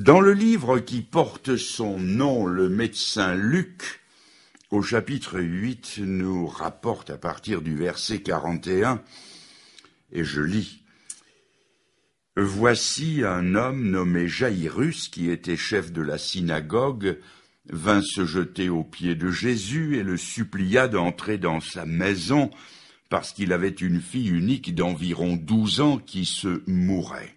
Dans le livre qui porte son nom, le médecin Luc, au chapitre 8, nous rapporte à partir du verset 41, et je lis, Voici un homme nommé Jairus, qui était chef de la synagogue, vint se jeter aux pieds de Jésus et le supplia d'entrer dans sa maison, parce qu'il avait une fille unique d'environ douze ans qui se mourait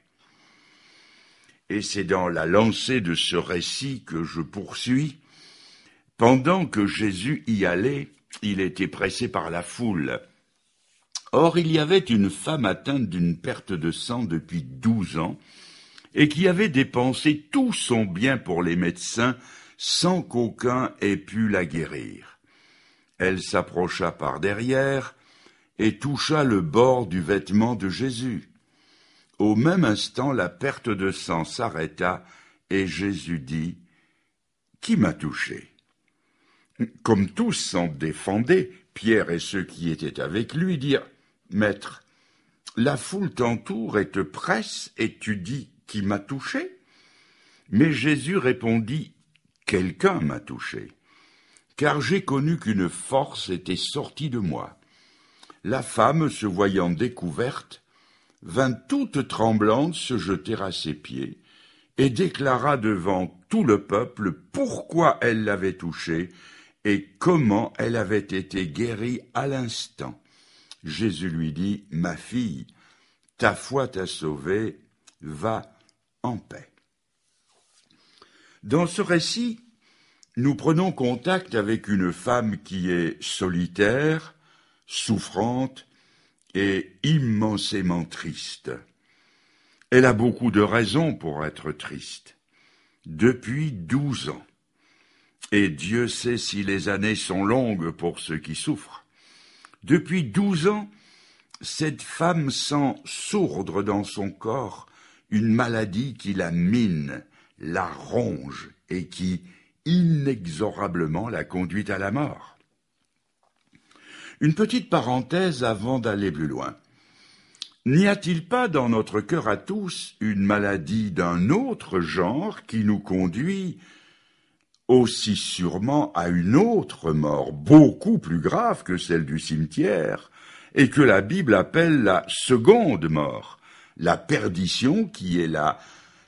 et c'est dans la lancée de ce récit que je poursuis, pendant que Jésus y allait, il était pressé par la foule. Or il y avait une femme atteinte d'une perte de sang depuis douze ans, et qui avait dépensé tout son bien pour les médecins sans qu'aucun ait pu la guérir. Elle s'approcha par derrière et toucha le bord du vêtement de Jésus. Au même instant la perte de sang s'arrêta, et Jésus dit Qui m'a touché Comme tous s'en défendaient, Pierre et ceux qui étaient avec lui dirent Maître, la foule t'entoure et te presse, et tu dis Qui m'a touché Mais Jésus répondit Quelqu'un m'a touché, car j'ai connu qu'une force était sortie de moi. La femme, se voyant découverte, vint toute tremblante se jeter à ses pieds, et déclara devant tout le peuple pourquoi elle l'avait touché et comment elle avait été guérie à l'instant. Jésus lui dit, Ma fille, ta foi t'a sauvée, va en paix. Dans ce récit, nous prenons contact avec une femme qui est solitaire, souffrante, est immensément triste. Elle a beaucoup de raisons pour être triste. Depuis douze ans. Et Dieu sait si les années sont longues pour ceux qui souffrent. Depuis douze ans, cette femme sent sourdre dans son corps une maladie qui la mine, la ronge et qui inexorablement la conduit à la mort. Une petite parenthèse avant d'aller plus loin. N'y a-t-il pas dans notre cœur à tous une maladie d'un autre genre qui nous conduit aussi sûrement à une autre mort, beaucoup plus grave que celle du cimetière, et que la Bible appelle la seconde mort, la perdition qui est la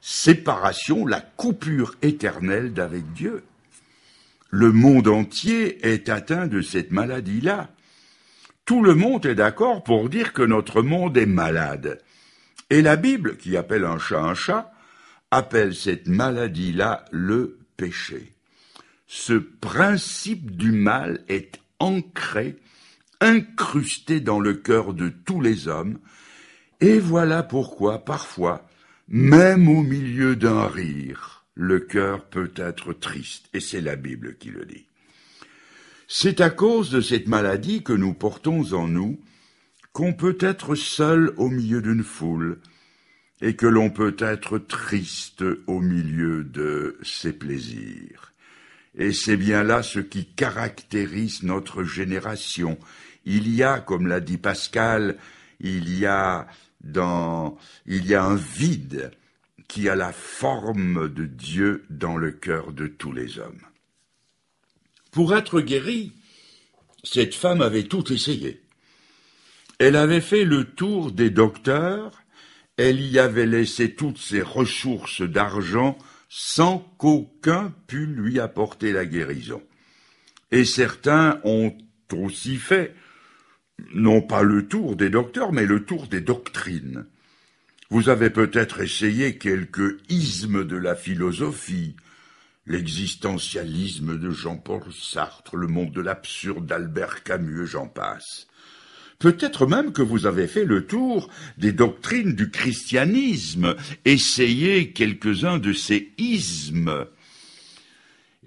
séparation, la coupure éternelle d'avec Dieu. Le monde entier est atteint de cette maladie-là. Tout le monde est d'accord pour dire que notre monde est malade. Et la Bible, qui appelle un chat un chat, appelle cette maladie-là le péché. Ce principe du mal est ancré, incrusté dans le cœur de tous les hommes, et voilà pourquoi parfois, même au milieu d'un rire, le cœur peut être triste, et c'est la Bible qui le dit. C'est à cause de cette maladie que nous portons en nous qu'on peut être seul au milieu d'une foule et que l'on peut être triste au milieu de ses plaisirs. Et c'est bien là ce qui caractérise notre génération. Il y a, comme l'a dit Pascal, il y a dans, il y a un vide qui a la forme de Dieu dans le cœur de tous les hommes. Pour être guérie, cette femme avait tout essayé. Elle avait fait le tour des docteurs, elle y avait laissé toutes ses ressources d'argent sans qu'aucun pût lui apporter la guérison. Et certains ont aussi fait, non pas le tour des docteurs, mais le tour des doctrines. Vous avez peut-être essayé quelques ismes de la philosophie, l'existentialisme de Jean-Paul Sartre, le monde de l'absurde d'Albert Camus, j'en passe. Peut-être même que vous avez fait le tour des doctrines du christianisme, essayé quelques-uns de ces ismes,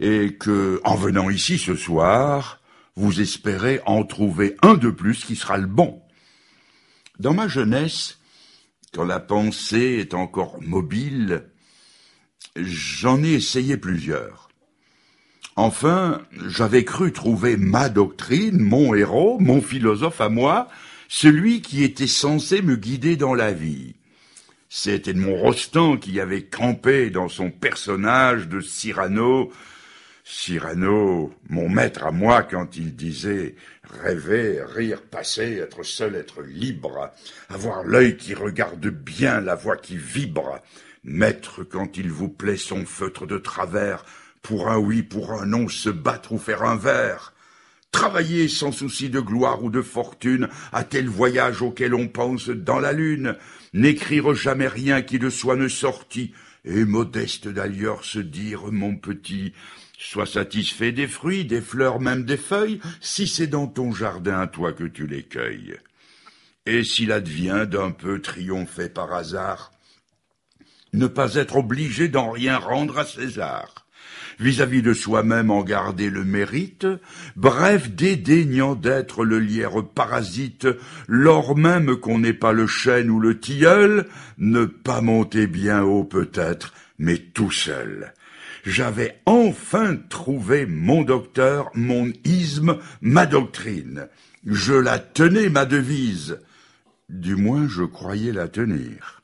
et que, en venant ici ce soir, vous espérez en trouver un de plus qui sera le bon. Dans ma jeunesse, quand la pensée est encore mobile, j'en ai essayé plusieurs. Enfin, j'avais cru trouver ma doctrine, mon héros, mon philosophe à moi, celui qui était censé me guider dans la vie. C'était mon Rostand qui avait crampé dans son personnage de Cyrano. Cyrano, mon maître à moi, quand il disait rêver, rire, passer, être seul, être libre, avoir l'œil qui regarde bien, la voix qui vibre, Maître, quand il vous plaît son feutre de travers, pour un oui, pour un non, se battre ou faire un verre. Travailler sans souci de gloire ou de fortune à tel voyage auquel on pense dans la lune, n'écrire jamais rien qui de soi ne sortit, et modeste d'ailleurs se dire, mon petit, sois satisfait des fruits, des fleurs, même des feuilles, si c'est dans ton jardin, toi, que tu les cueilles. Et s'il advient d'un peu triompher par hasard, ne pas être obligé d'en rien rendre à César, vis-à-vis de soi-même en garder le mérite, bref, dédaignant d'être le lierre parasite, lors même qu'on n'est pas le chêne ou le tilleul, ne pas monter bien haut peut-être, mais tout seul. J'avais enfin trouvé mon docteur, mon isme, ma doctrine. Je la tenais, ma devise. Du moins, je croyais la tenir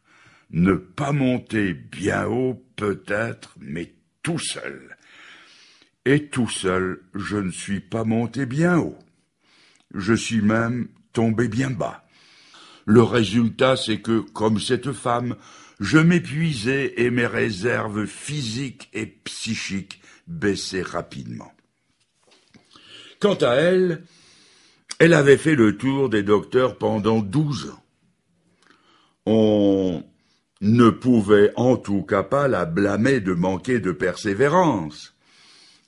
ne pas monter bien haut peut-être, mais tout seul. Et tout seul, je ne suis pas monté bien haut. Je suis même tombé bien bas. Le résultat, c'est que, comme cette femme, je m'épuisais et mes réserves physiques et psychiques baissaient rapidement. Quant à elle, elle avait fait le tour des docteurs pendant douze ans. On ne pouvait en tout cas pas la blâmer de manquer de persévérance.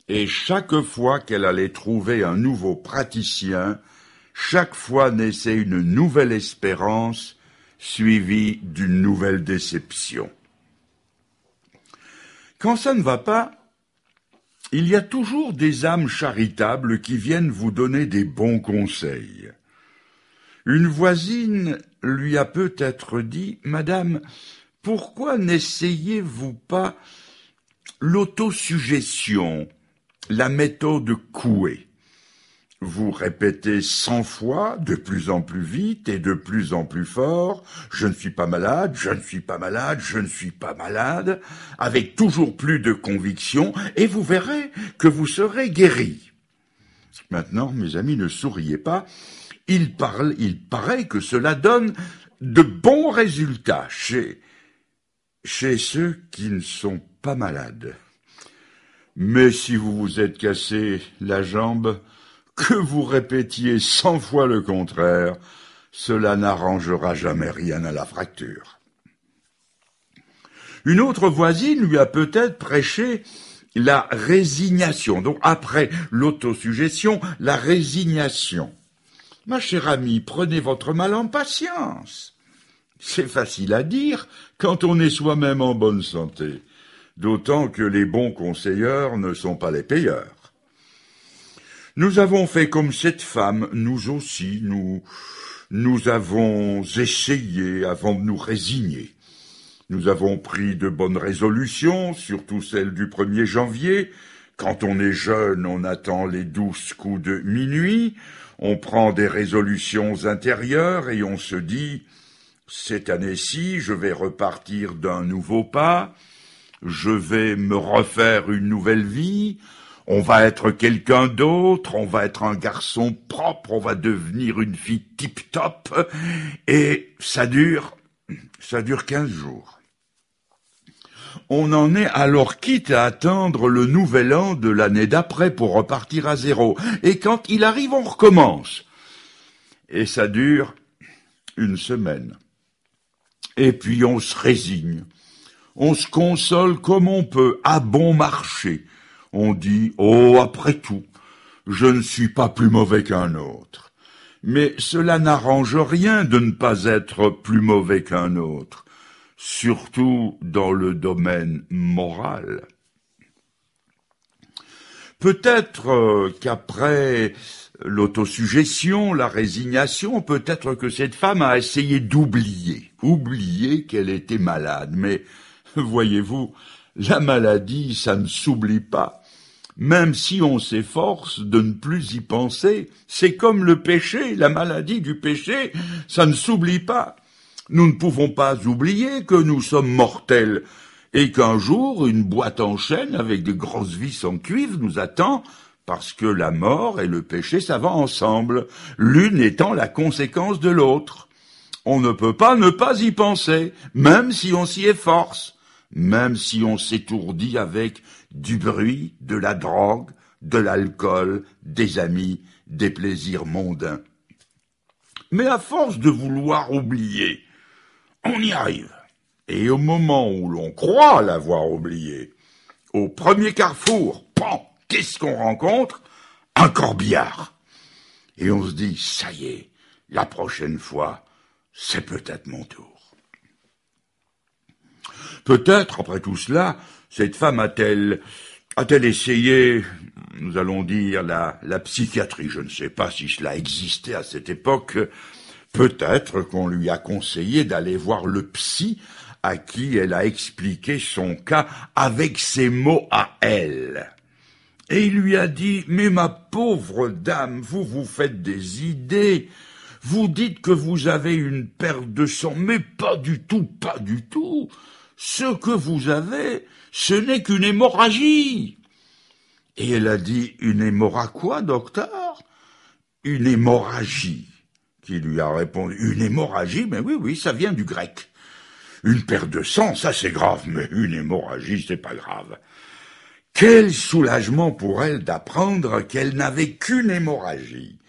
Et chaque fois qu'elle allait trouver un nouveau praticien, chaque fois naissait une nouvelle espérance suivie d'une nouvelle déception. Quand ça ne va pas, il y a toujours des âmes charitables qui viennent vous donner des bons conseils. Une voisine lui a peut-être dit Madame, pourquoi n'essayez-vous pas l'autosuggestion, la méthode Coué vous répétez cent fois, de plus en plus vite et de plus en plus fort, je ne suis pas malade, je ne suis pas malade, je ne suis pas malade, avec toujours plus de conviction, et vous verrez que vous serez guéri. Maintenant, mes amis, ne souriez pas. Il, parle, il paraît que cela donne de bons résultats chez chez ceux qui ne sont pas malades. Mais si vous vous êtes cassé la jambe, que vous répétiez cent fois le contraire, cela n'arrangera jamais rien à la fracture. Une autre voisine lui a peut-être prêché la résignation. Donc après l'autosuggestion, la résignation. Ma chère amie, prenez votre mal en patience. C'est facile à dire quand on est soi-même en bonne santé, d'autant que les bons conseilleurs ne sont pas les payeurs. Nous avons fait comme cette femme, nous aussi, nous, nous avons essayé avant de nous résigner. Nous avons pris de bonnes résolutions, surtout celles du 1er janvier. Quand on est jeune, on attend les douze coups de minuit, on prend des résolutions intérieures et on se dit cette année-ci, je vais repartir d'un nouveau pas, je vais me refaire une nouvelle vie, on va être quelqu'un d'autre, on va être un garçon propre, on va devenir une fille tip-top, et ça dure, ça dure quinze jours. On en est alors quitte à attendre le nouvel an de l'année d'après pour repartir à zéro, et quand il arrive, on recommence. Et ça dure une semaine et puis on se résigne. On se console comme on peut, à bon marché. On dit, oh, après tout, je ne suis pas plus mauvais qu'un autre. Mais cela n'arrange rien de ne pas être plus mauvais qu'un autre, surtout dans le domaine moral. Peut-être euh, qu'après l'autosuggestion, la résignation, peut-être que cette femme a essayé d'oublier, oublier qu'elle était malade. Mais voyez-vous, la maladie, ça ne s'oublie pas. Même si on s'efforce de ne plus y penser, c'est comme le péché, la maladie du péché, ça ne s'oublie pas. Nous ne pouvons pas oublier que nous sommes mortels et qu'un jour une boîte en chêne avec des grosses vis en cuivre nous attend parce que la mort et le péché, ça ensemble, l'une étant la conséquence de l'autre. On ne peut pas ne pas y penser, même si on s'y efforce, même si on s'étourdit avec du bruit, de la drogue, de l'alcool, des amis, des plaisirs mondains. Mais à force de vouloir oublier, on y arrive. Et au moment où l'on croit l'avoir oublié, au premier carrefour, qu'est-ce qu'on rencontre Un corbillard. Et on se dit, ça y est, la prochaine fois, c'est peut-être mon tour. Peut-être, après tout cela, cette femme a-t-elle a-t-elle essayé, nous allons dire, la, la psychiatrie Je ne sais pas si cela existait à cette époque. Peut-être qu'on lui a conseillé d'aller voir le psy à qui elle a expliqué son cas avec ses mots à elle et il lui a dit Mais ma pauvre dame, vous vous faites des idées. Vous dites que vous avez une perte de sang, mais pas du tout, pas du tout. Ce que vous avez, ce n'est qu'une hémorragie. Et elle a dit Une hémorragie quoi, docteur Une hémorragie. Qui lui a répondu Une hémorragie Mais oui, oui, ça vient du grec. Une perte de sang, ça c'est grave, mais une hémorragie, c'est pas grave. Quel soulagement pour elle d'apprendre qu'elle n'avait qu'une hémorragie.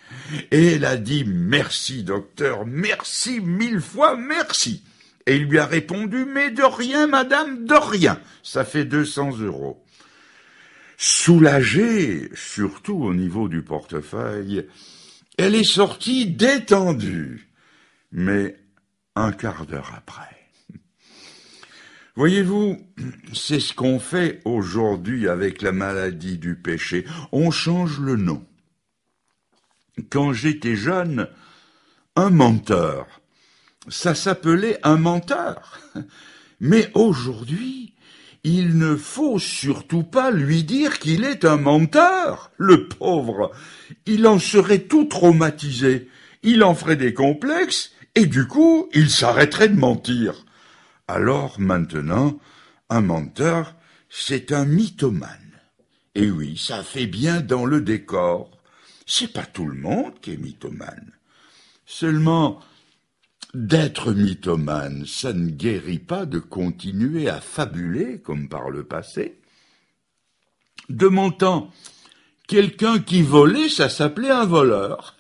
Et elle a dit merci docteur, merci mille fois merci. Et il lui a répondu mais de rien madame, de rien. Ça fait 200 euros. Soulagée, surtout au niveau du portefeuille, elle est sortie détendue. Mais un quart d'heure après. Voyez-vous, c'est ce qu'on fait aujourd'hui avec la maladie du péché. On change le nom. Quand j'étais jeune, un menteur, ça s'appelait un menteur. Mais aujourd'hui, il ne faut surtout pas lui dire qu'il est un menteur, le pauvre. Il en serait tout traumatisé, il en ferait des complexes, et du coup, il s'arrêterait de mentir. Alors maintenant, un menteur, c'est un mythomane. Et oui, ça fait bien dans le décor. C'est pas tout le monde qui est mythomane. Seulement, d'être mythomane, ça ne guérit pas de continuer à fabuler comme par le passé. De mon temps, quelqu'un qui volait, ça s'appelait un voleur.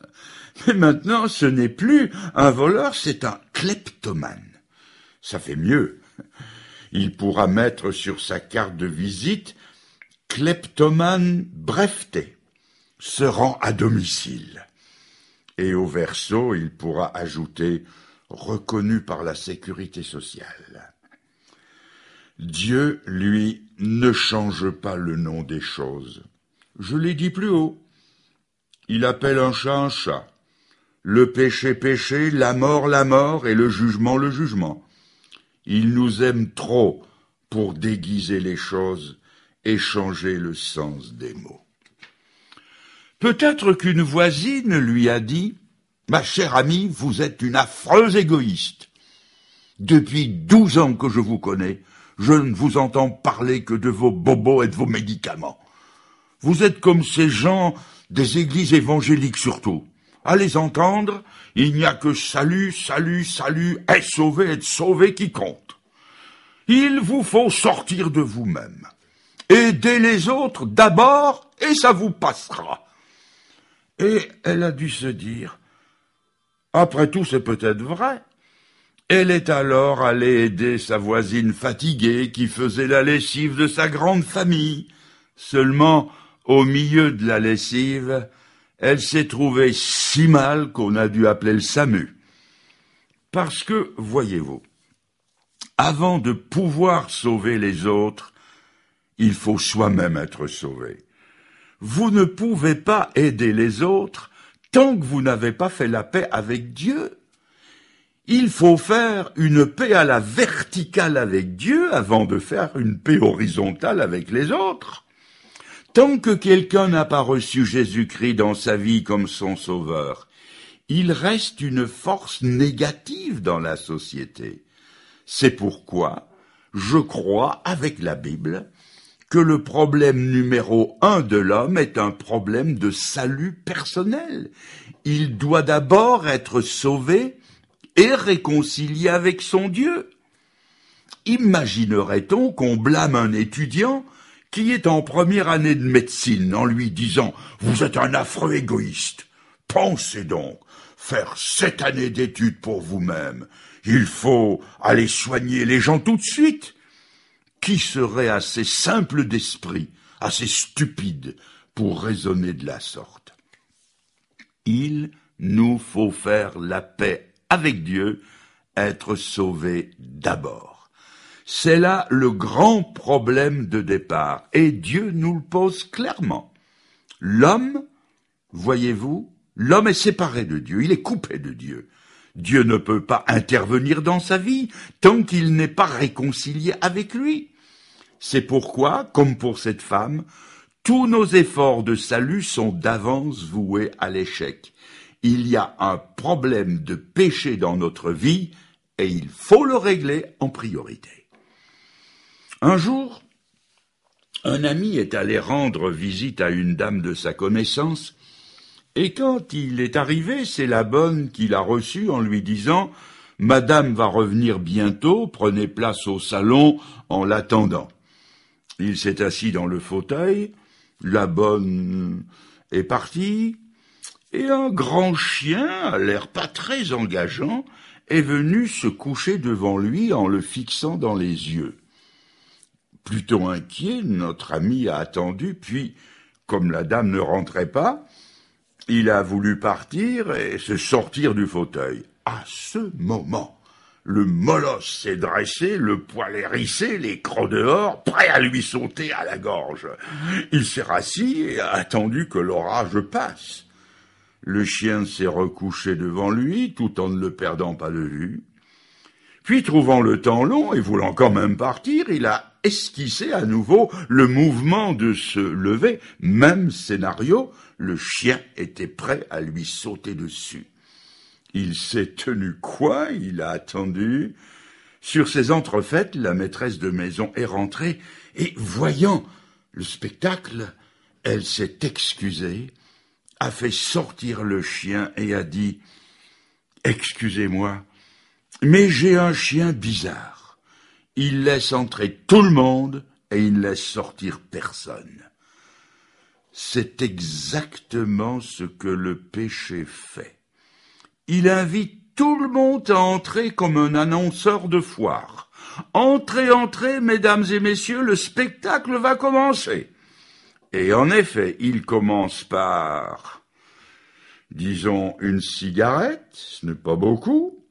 Mais maintenant, ce n'est plus un voleur, c'est un kleptomane. Ça fait mieux. Il pourra mettre sur sa carte de visite kleptomane breveté, se rend à domicile. Et au verso, il pourra ajouter reconnu par la sécurité sociale. Dieu, lui, ne change pas le nom des choses. Je l'ai dit plus haut. Il appelle un chat un chat. Le péché péché, la mort la mort et le jugement le jugement. Il nous aime trop pour déguiser les choses et changer le sens des mots. Peut-être qu'une voisine lui a dit Ma chère amie, vous êtes une affreuse égoïste. Depuis douze ans que je vous connais, je ne vous entends parler que de vos bobos et de vos médicaments. Vous êtes comme ces gens des églises évangéliques surtout. « Allez les entendre, il n'y a que salut, salut, salut, être sauvé, être sauvé qui compte. Il vous faut sortir de vous-même. Aidez les autres d'abord et ça vous passera. Et elle a dû se dire, après tout c'est peut-être vrai. Elle est alors allée aider sa voisine fatiguée qui faisait la lessive de sa grande famille. Seulement, au milieu de la lessive, elle s'est trouvée si mal qu'on a dû appeler le SAMU. Parce que, voyez-vous, avant de pouvoir sauver les autres, il faut soi-même être sauvé. Vous ne pouvez pas aider les autres tant que vous n'avez pas fait la paix avec Dieu. Il faut faire une paix à la verticale avec Dieu avant de faire une paix horizontale avec les autres. Tant que quelqu'un n'a pas reçu Jésus-Christ dans sa vie comme son sauveur, il reste une force négative dans la société. C'est pourquoi je crois, avec la Bible, que le problème numéro un de l'homme est un problème de salut personnel. Il doit d'abord être sauvé et réconcilié avec son Dieu. Imaginerait-on qu'on blâme un étudiant qui est en première année de médecine en lui disant Vous êtes un affreux égoïste. Pensez donc, faire sept années d'études pour vous-même. Il faut aller soigner les gens tout de suite. Qui serait assez simple d'esprit, assez stupide pour raisonner de la sorte Il nous faut faire la paix avec Dieu, être sauvés d'abord. C'est là le grand problème de départ, et Dieu nous le pose clairement. L'homme, voyez-vous, l'homme est séparé de Dieu, il est coupé de Dieu. Dieu ne peut pas intervenir dans sa vie tant qu'il n'est pas réconcilié avec lui. C'est pourquoi, comme pour cette femme, tous nos efforts de salut sont d'avance voués à l'échec. Il y a un problème de péché dans notre vie et il faut le régler en priorité. Un jour, un ami est allé rendre visite à une dame de sa connaissance, et quand il est arrivé, c'est la bonne qui l'a reçu en lui disant Madame va revenir bientôt, prenez place au salon en l'attendant. Il s'est assis dans le fauteuil, la bonne est partie, et un grand chien, à l'air pas très engageant, est venu se coucher devant lui en le fixant dans les yeux. Plutôt inquiet, notre ami a attendu, puis, comme la dame ne rentrait pas, il a voulu partir et se sortir du fauteuil. À ce moment, le molosse s'est dressé, le poil hérissé, les crocs dehors, prêt à lui sauter à la gorge. Il s'est rassis et a attendu que l'orage passe. Le chien s'est recouché devant lui tout en ne le perdant pas de vue. Puis, trouvant le temps long et voulant quand même partir, il a esquissé à nouveau le mouvement de se lever, même scénario, le chien était prêt à lui sauter dessus. Il s'est tenu quoi Il a attendu. Sur ses entrefaites, la maîtresse de maison est rentrée, et voyant le spectacle, elle s'est excusée, a fait sortir le chien et a dit Excusez-moi, mais j'ai un chien bizarre. Il laisse entrer tout le monde et il ne laisse sortir personne. C'est exactement ce que le péché fait. Il invite tout le monde à entrer comme un annonceur de foire. Entrez, entrez, mesdames et messieurs, le spectacle va commencer. Et en effet, il commence par, disons, une cigarette, ce n'est pas beaucoup,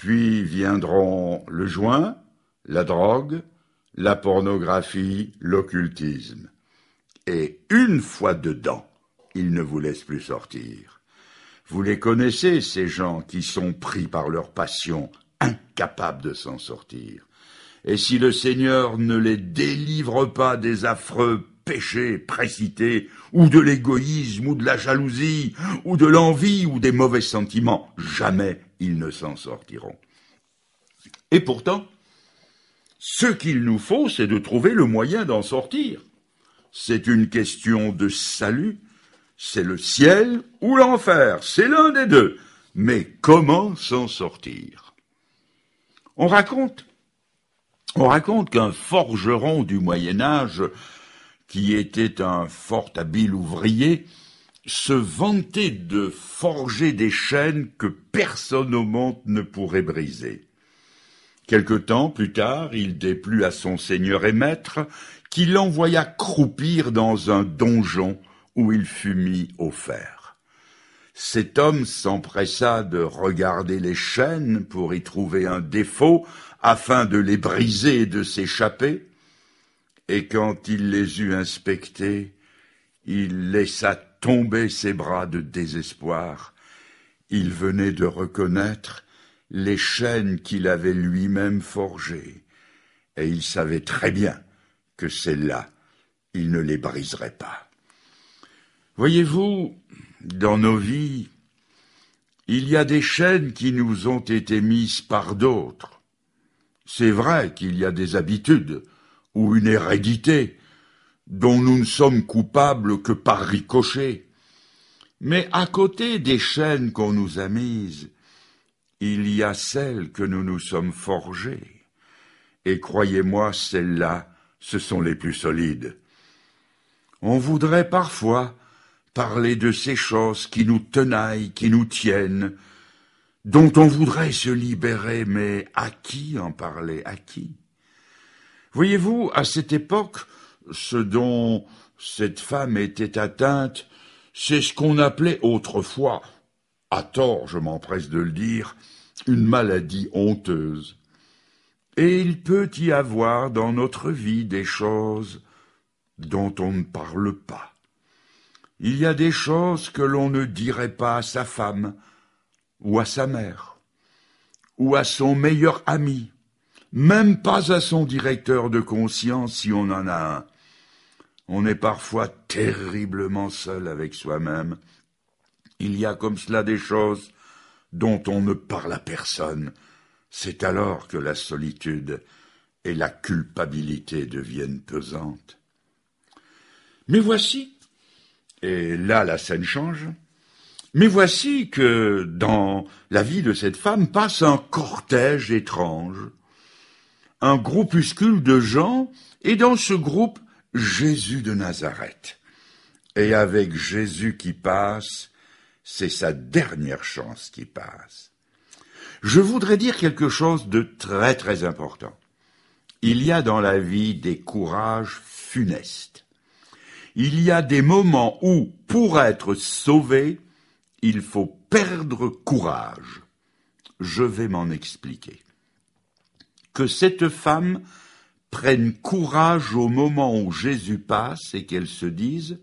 puis viendront le joint, la drogue, la pornographie, l'occultisme. Et une fois dedans, ils ne vous laissent plus sortir. Vous les connaissez, ces gens qui sont pris par leur passion, incapables de s'en sortir. Et si le Seigneur ne les délivre pas des affreux péchés précités, ou de l'égoïsme, ou de la jalousie, ou de l'envie, ou des mauvais sentiments, jamais ils ne s'en sortiront. Et pourtant, ce qu'il nous faut, c'est de trouver le moyen d'en sortir. C'est une question de salut, c'est le ciel ou l'enfer, c'est l'un des deux. Mais comment s'en sortir On raconte, on raconte qu'un forgeron du Moyen Âge, qui était un fort habile ouvrier, se vantait de forger des chaînes que personne au monde ne pourrait briser. Quelque temps plus tard, il déplut à son seigneur et maître, qui l'envoya croupir dans un donjon où il fut mis au fer. Cet homme s'empressa de regarder les chaînes pour y trouver un défaut afin de les briser et de s'échapper, et quand il les eut inspectées, il laissa Tombaient ses bras de désespoir. Il venait de reconnaître les chaînes qu'il avait lui-même forgées, et il savait très bien que celles-là, il ne les briserait pas. Voyez-vous, dans nos vies, il y a des chaînes qui nous ont été mises par d'autres. C'est vrai qu'il y a des habitudes ou une hérédité dont nous ne sommes coupables que par ricochet. Mais à côté des chaînes qu'on nous a mises, il y a celles que nous nous sommes forgées. Et croyez-moi, celles-là, ce sont les plus solides. On voudrait parfois parler de ces choses qui nous tenaillent, qui nous tiennent, dont on voudrait se libérer, mais à qui en parler À qui Voyez-vous, à cette époque, ce dont cette femme était atteinte, c'est ce qu'on appelait autrefois, à tort je m'empresse de le dire, une maladie honteuse. Et il peut y avoir dans notre vie des choses dont on ne parle pas. Il y a des choses que l'on ne dirait pas à sa femme, ou à sa mère, ou à son meilleur ami, même pas à son directeur de conscience si on en a un. On est parfois terriblement seul avec soi-même. Il y a comme cela des choses dont on ne parle à personne. C'est alors que la solitude et la culpabilité deviennent pesantes. Mais voici, et là la scène change, mais voici que dans la vie de cette femme passe un cortège étrange un groupuscule de gens, et dans ce groupe, Jésus de Nazareth. Et avec Jésus qui passe, c'est sa dernière chance qui passe. Je voudrais dire quelque chose de très très important. Il y a dans la vie des courages funestes. Il y a des moments où, pour être sauvé, il faut perdre courage. Je vais m'en expliquer que cette femme prenne courage au moment où Jésus passe et qu'elle se dise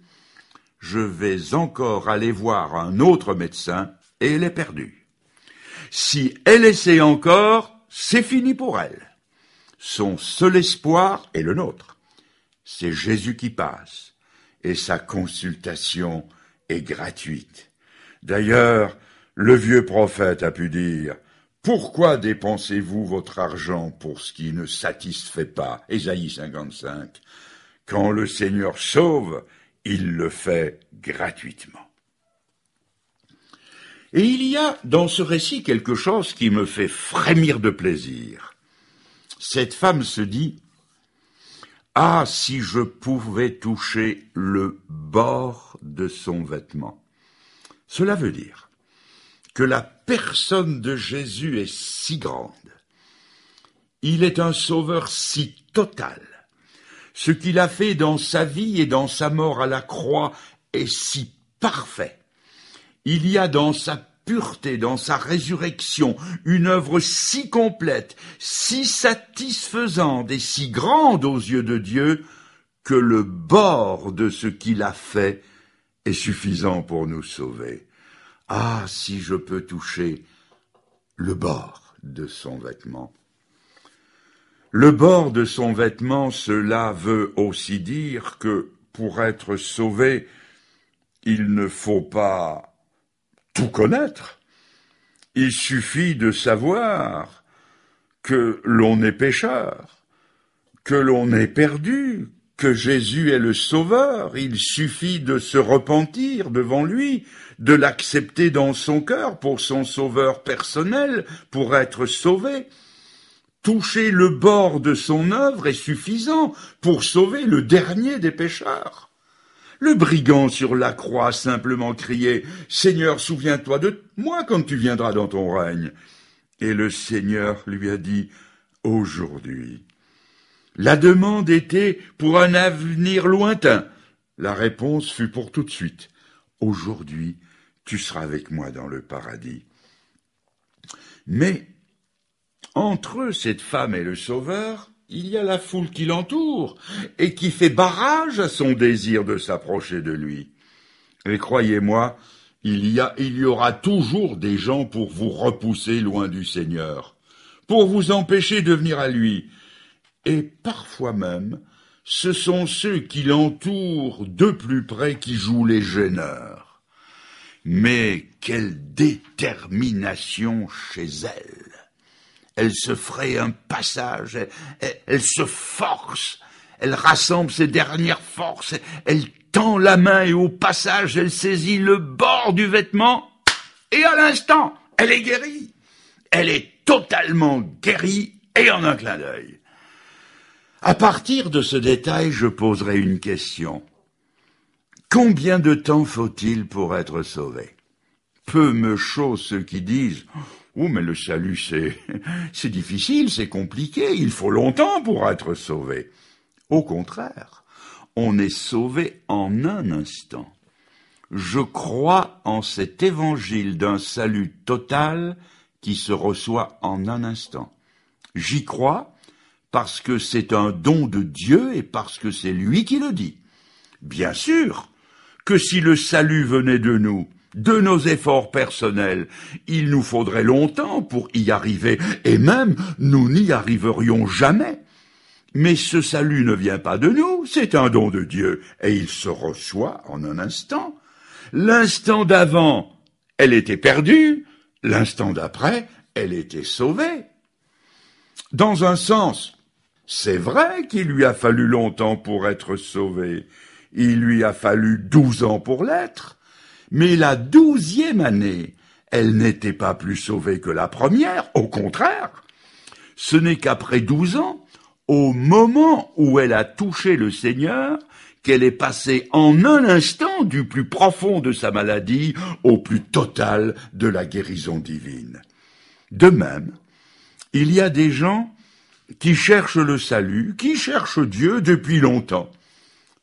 Je vais encore aller voir un autre médecin et elle est perdue. Si elle essaie encore, c'est fini pour elle. Son seul espoir est le nôtre. C'est Jésus qui passe et sa consultation est gratuite. D'ailleurs, le vieux prophète a pu dire pourquoi dépensez-vous votre argent pour ce qui ne satisfait pas Ésaïe 55. Quand le Seigneur sauve, il le fait gratuitement. Et il y a dans ce récit quelque chose qui me fait frémir de plaisir. Cette femme se dit Ah, si je pouvais toucher le bord de son vêtement. Cela veut dire que la personne de Jésus est si grande. Il est un sauveur si total. Ce qu'il a fait dans sa vie et dans sa mort à la croix est si parfait. Il y a dans sa pureté, dans sa résurrection, une œuvre si complète, si satisfaisante et si grande aux yeux de Dieu, que le bord de ce qu'il a fait est suffisant pour nous sauver. Ah, si je peux toucher le bord de son vêtement. Le bord de son vêtement, cela veut aussi dire que pour être sauvé, il ne faut pas tout connaître. Il suffit de savoir que l'on est pécheur, que l'on est perdu, que Jésus est le Sauveur, il suffit de se repentir devant lui, de l'accepter dans son cœur pour son Sauveur personnel, pour être sauvé. Toucher le bord de son œuvre est suffisant pour sauver le dernier des pécheurs. Le brigand sur la croix simplement criait Seigneur, souviens-toi de moi quand tu viendras dans ton règne. Et le Seigneur lui a dit Aujourd'hui, la demande était pour un avenir lointain. La réponse fut pour tout de suite. Aujourd'hui, tu seras avec moi dans le paradis. Mais entre cette femme et le Sauveur, il y a la foule qui l'entoure et qui fait barrage à son désir de s'approcher de lui. Et croyez-moi, il y aura toujours des gens pour vous repousser loin du Seigneur, pour vous empêcher de venir à lui, et parfois même ce sont ceux qui l'entourent de plus près qui jouent les gêneurs. Mais quelle détermination chez elle Elle se fraye un passage, elle, elle se force, elle rassemble ses dernières forces, elle tend la main et au passage elle saisit le bord du vêtement et à l'instant elle est guérie. Elle est totalement guérie et en un clin d'œil. À partir de ce détail, je poserai une question. Combien de temps faut-il pour être sauvé Peu me chaud ceux qui disent Oh, mais le salut, c'est, c'est difficile, c'est compliqué, il faut longtemps pour être sauvé. Au contraire, on est sauvé en un instant. Je crois en cet évangile d'un salut total qui se reçoit en un instant. J'y crois, parce que c'est un don de Dieu et parce que c'est lui qui le dit. Bien sûr que si le salut venait de nous, de nos efforts personnels, il nous faudrait longtemps pour y arriver, et même nous n'y arriverions jamais. Mais ce salut ne vient pas de nous, c'est un don de Dieu, et il se reçoit en un instant. L'instant d'avant, elle était perdue, l'instant d'après, elle était sauvée. Dans un sens, c'est vrai qu'il lui a fallu longtemps pour être sauvé. Il lui a fallu douze ans pour l'être. Mais la douzième année, elle n'était pas plus sauvée que la première, au contraire. Ce n'est qu'après douze ans, au moment où elle a touché le Seigneur, qu'elle est passée en un instant du plus profond de sa maladie au plus total de la guérison divine. De même, il y a des gens qui cherchent le salut, qui cherchent Dieu depuis longtemps.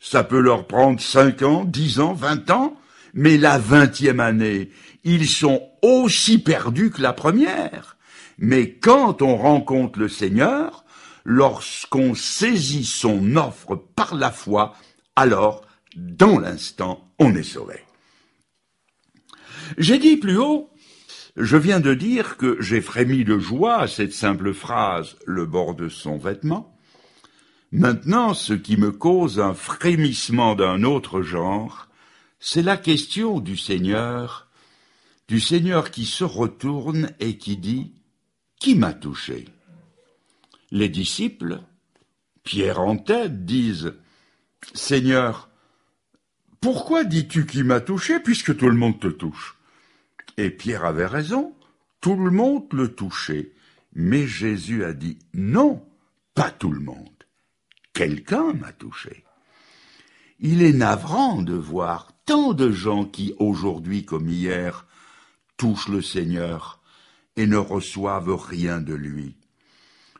Ça peut leur prendre cinq ans, dix ans, vingt ans, mais la vingtième année, ils sont aussi perdus que la première. Mais quand on rencontre le Seigneur, lorsqu'on saisit son offre par la foi, alors, dans l'instant, on est sauvé. J'ai dit plus haut je viens de dire que j'ai frémi de joie à cette simple phrase, le bord de son vêtement. Maintenant, ce qui me cause un frémissement d'un autre genre, c'est la question du Seigneur, du Seigneur qui se retourne et qui dit Qui m'a touché Les disciples, Pierre en tête, disent Seigneur, pourquoi dis-tu qui m'a touché puisque tout le monde te touche et Pierre avait raison, tout le monde le touchait. Mais Jésus a dit, non, pas tout le monde. Quelqu'un m'a touché. Il est navrant de voir tant de gens qui, aujourd'hui comme hier, touchent le Seigneur et ne reçoivent rien de lui.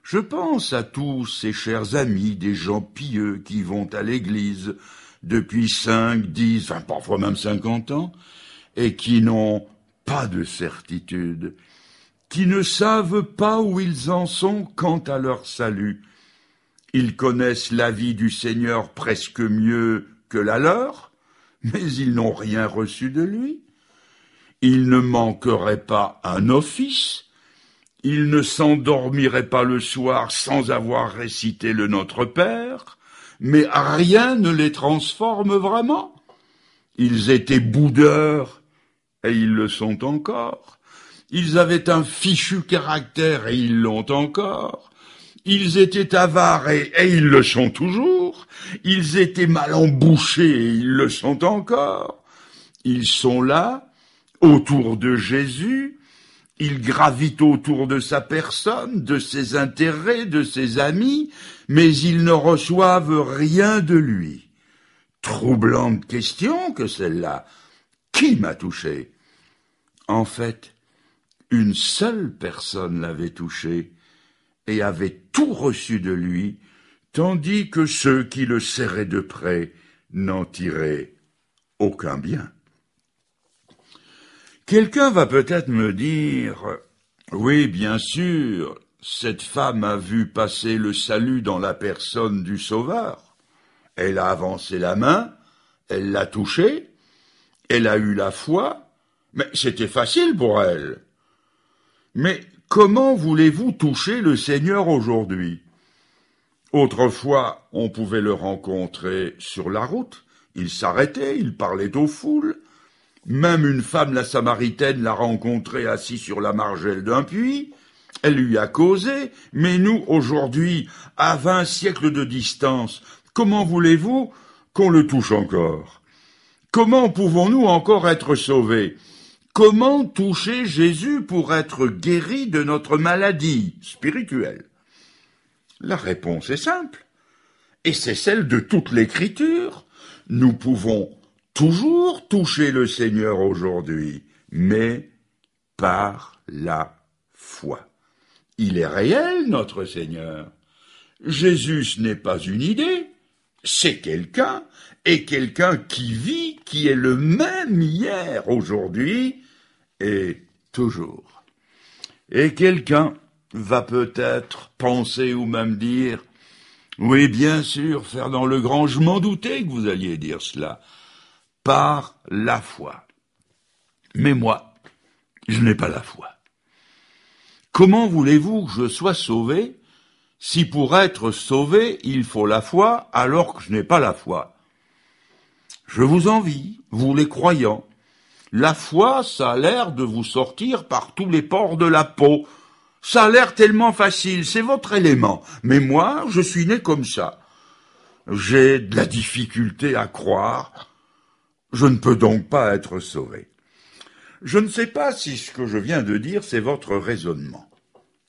Je pense à tous ces chers amis des gens pieux qui vont à l'église depuis cinq, dix, parfois même cinquante ans, et qui n'ont pas de certitude, qui ne savent pas où ils en sont quant à leur salut. Ils connaissent la vie du Seigneur presque mieux que la leur, mais ils n'ont rien reçu de lui. Ils ne manqueraient pas un office, ils ne s'endormiraient pas le soir sans avoir récité le Notre Père, mais rien ne les transforme vraiment. Ils étaient boudeurs et ils le sont encore. Ils avaient un fichu caractère et ils l'ont encore. Ils étaient avares et, et, ils le sont toujours. Ils étaient mal embouchés et ils le sont encore. Ils sont là, autour de Jésus. Ils gravitent autour de sa personne, de ses intérêts, de ses amis, mais ils ne reçoivent rien de lui. Troublante question que celle-là. Qui m'a touché en fait, une seule personne l'avait touché et avait tout reçu de lui, tandis que ceux qui le serraient de près n'en tiraient aucun bien. Quelqu'un va peut-être me dire Oui, bien sûr, cette femme a vu passer le salut dans la personne du Sauveur. Elle a avancé la main, elle l'a touché, elle a eu la foi, mais c'était facile pour elle. Mais comment voulez-vous toucher le Seigneur aujourd'hui Autrefois, on pouvait le rencontrer sur la route, il s'arrêtait, il parlait aux foules. Même une femme, la Samaritaine, l'a rencontré assis sur la margelle d'un puits. Elle lui a causé, mais nous, aujourd'hui, à vingt siècles de distance, comment voulez-vous qu'on le touche encore Comment pouvons-nous encore être sauvés Comment toucher Jésus pour être guéri de notre maladie spirituelle La réponse est simple, et c'est celle de toute l'Écriture. Nous pouvons toujours toucher le Seigneur aujourd'hui, mais par la foi. Il est réel, notre Seigneur. Jésus n'est pas une idée, c'est quelqu'un, et quelqu'un qui vit, qui est le même hier, aujourd'hui, et toujours. Et quelqu'un va peut-être penser ou même dire Oui, bien sûr, le Legrand, je m'en doutais que vous alliez dire cela, par la foi. Mais moi, je n'ai pas la foi. Comment voulez-vous que je sois sauvé si pour être sauvé il faut la foi alors que je n'ai pas la foi Je vous envie, vous les croyants, la foi, ça a l'air de vous sortir par tous les pores de la peau. Ça a l'air tellement facile, c'est votre élément. Mais moi, je suis né comme ça. J'ai de la difficulté à croire. Je ne peux donc pas être sauvé. Je ne sais pas si ce que je viens de dire, c'est votre raisonnement.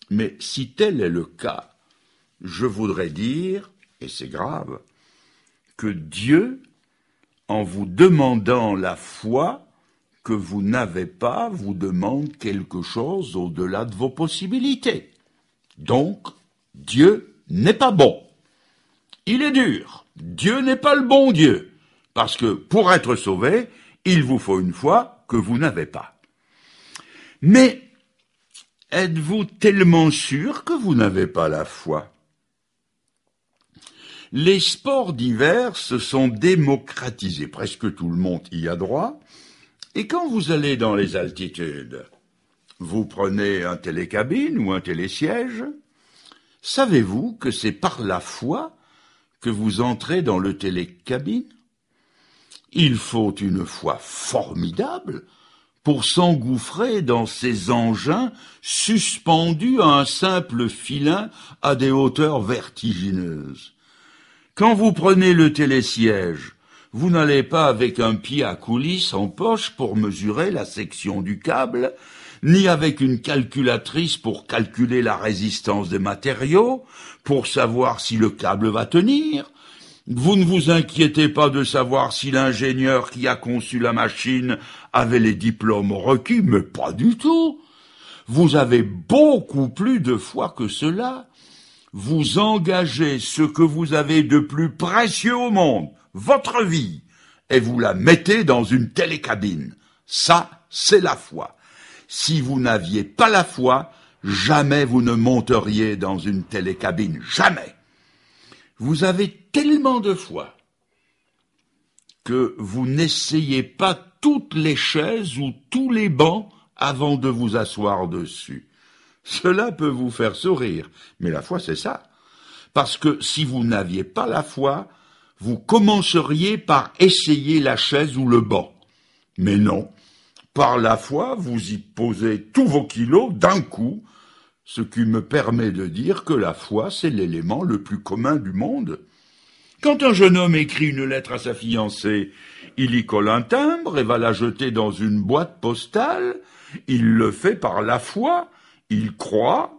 Mais si tel est le cas, je voudrais dire, et c'est grave, que Dieu, en vous demandant la foi, que vous n'avez pas vous demande quelque chose au-delà de vos possibilités. Donc, Dieu n'est pas bon. Il est dur. Dieu n'est pas le bon Dieu. Parce que pour être sauvé, il vous faut une foi que vous n'avez pas. Mais êtes-vous tellement sûr que vous n'avez pas la foi Les sports divers se sont démocratisés. Presque tout le monde y a droit. Et quand vous allez dans les altitudes, vous prenez un télécabine ou un télésiège, savez-vous que c'est par la foi que vous entrez dans le télécabine Il faut une foi formidable pour s'engouffrer dans ces engins suspendus à un simple filin à des hauteurs vertigineuses. Quand vous prenez le télésiège, vous n'allez pas avec un pied à coulisses en poche pour mesurer la section du câble, ni avec une calculatrice pour calculer la résistance des matériaux, pour savoir si le câble va tenir. Vous ne vous inquiétez pas de savoir si l'ingénieur qui a conçu la machine avait les diplômes requis, mais pas du tout. Vous avez beaucoup plus de fois que cela. Vous engagez ce que vous avez de plus précieux au monde, votre vie, et vous la mettez dans une télécabine. Ça, c'est la foi. Si vous n'aviez pas la foi, jamais vous ne monteriez dans une télécabine. Jamais. Vous avez tellement de foi que vous n'essayez pas toutes les chaises ou tous les bancs avant de vous asseoir dessus. Cela peut vous faire sourire, mais la foi c'est ça. Parce que si vous n'aviez pas la foi, vous commenceriez par essayer la chaise ou le banc. Mais non, par la foi, vous y posez tous vos kilos d'un coup, ce qui me permet de dire que la foi, c'est l'élément le plus commun du monde. Quand un jeune homme écrit une lettre à sa fiancée, il y colle un timbre et va la jeter dans une boîte postale, il le fait par la foi, il croit,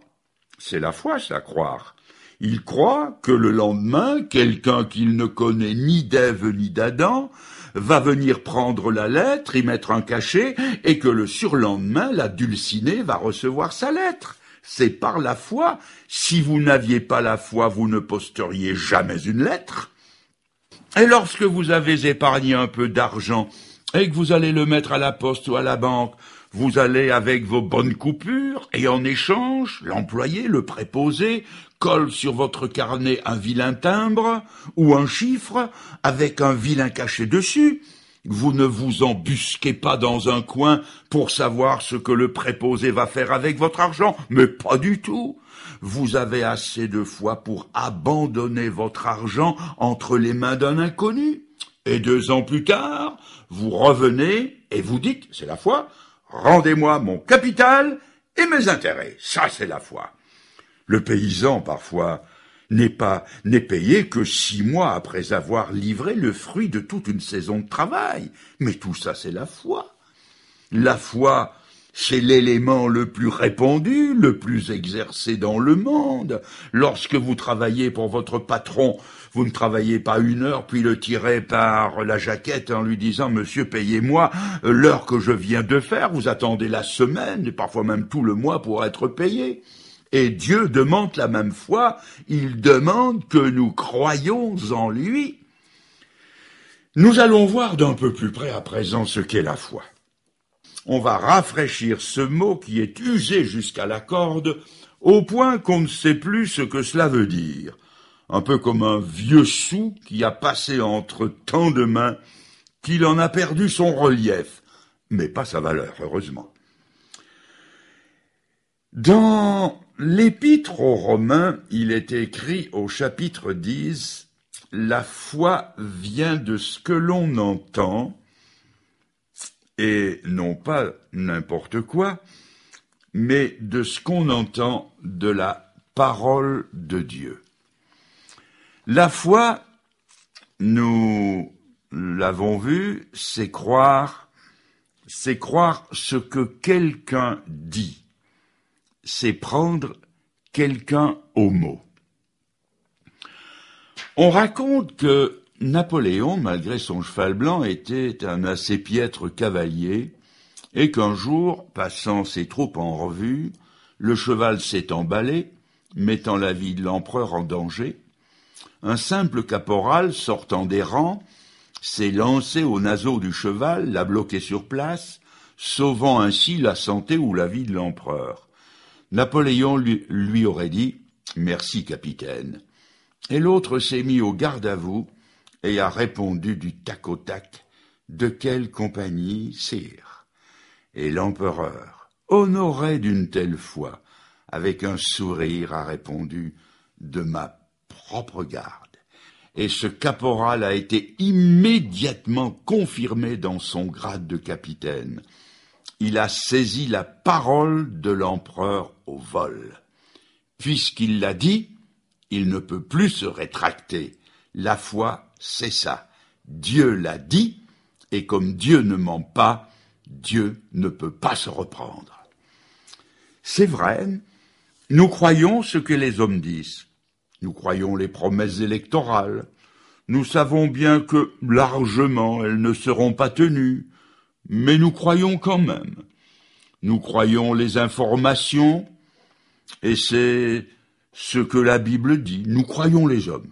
c'est la foi, ça, croire. Il croit que le lendemain, quelqu'un qu'il ne connaît ni d'Ève ni d'Adam va venir prendre la lettre, y mettre un cachet, et que le surlendemain, la dulcinée va recevoir sa lettre. C'est par la foi. Si vous n'aviez pas la foi, vous ne posteriez jamais une lettre. Et lorsque vous avez épargné un peu d'argent et que vous allez le mettre à la poste ou à la banque, vous allez avec vos bonnes coupures et en échange, l'employé, le préposé, colle sur votre carnet un vilain timbre ou un chiffre avec un vilain cachet dessus, vous ne vous embusquez pas dans un coin pour savoir ce que le préposé va faire avec votre argent, mais pas du tout. Vous avez assez de foi pour abandonner votre argent entre les mains d'un inconnu. Et deux ans plus tard, vous revenez et vous dites, c'est la foi, rendez-moi mon capital et mes intérêts. Ça, c'est la foi. Le paysan, parfois, n'est pas, n'est payé que six mois après avoir livré le fruit de toute une saison de travail. Mais tout ça, c'est la foi. La foi, c'est l'élément le plus répandu, le plus exercé dans le monde. Lorsque vous travaillez pour votre patron, vous ne travaillez pas une heure, puis le tirez par la jaquette en lui disant Monsieur, payez-moi l'heure que je viens de faire. Vous attendez la semaine, et parfois même tout le mois pour être payé. Et Dieu demande la même foi, il demande que nous croyons en lui. Nous allons voir d'un peu plus près à présent ce qu'est la foi. On va rafraîchir ce mot qui est usé jusqu'à la corde au point qu'on ne sait plus ce que cela veut dire. Un peu comme un vieux sou qui a passé entre tant de mains qu'il en a perdu son relief, mais pas sa valeur, heureusement. Dans L'épître aux Romains, il est écrit au chapitre 10, La foi vient de ce que l'on entend, et non pas n'importe quoi, mais de ce qu'on entend de la parole de Dieu. La foi, nous l'avons vu, c'est croire, c'est croire ce que quelqu'un dit c'est prendre quelqu'un au mot. On raconte que Napoléon, malgré son cheval blanc, était un assez piètre cavalier, et qu'un jour, passant ses troupes en revue, le cheval s'est emballé, mettant la vie de l'empereur en danger. Un simple caporal, sortant des rangs, s'est lancé au naseau du cheval, l'a bloqué sur place, sauvant ainsi la santé ou la vie de l'empereur. Napoléon lui, aurait dit Merci, capitaine. Et l'autre s'est mis au garde à vous et a répondu du tac au tac De quelle compagnie, sire Et l'empereur, honoré d'une telle foi, avec un sourire, a répondu De ma propre garde. Et ce caporal a été immédiatement confirmé dans son grade de capitaine il a saisi la parole de l'empereur au vol. Puisqu'il l'a dit, il ne peut plus se rétracter. La foi, c'est ça. Dieu l'a dit, et comme Dieu ne ment pas, Dieu ne peut pas se reprendre. C'est vrai, nous croyons ce que les hommes disent. Nous croyons les promesses électorales. Nous savons bien que, largement, elles ne seront pas tenues mais nous croyons quand même. Nous croyons les informations, et c'est ce que la Bible dit. Nous croyons les hommes.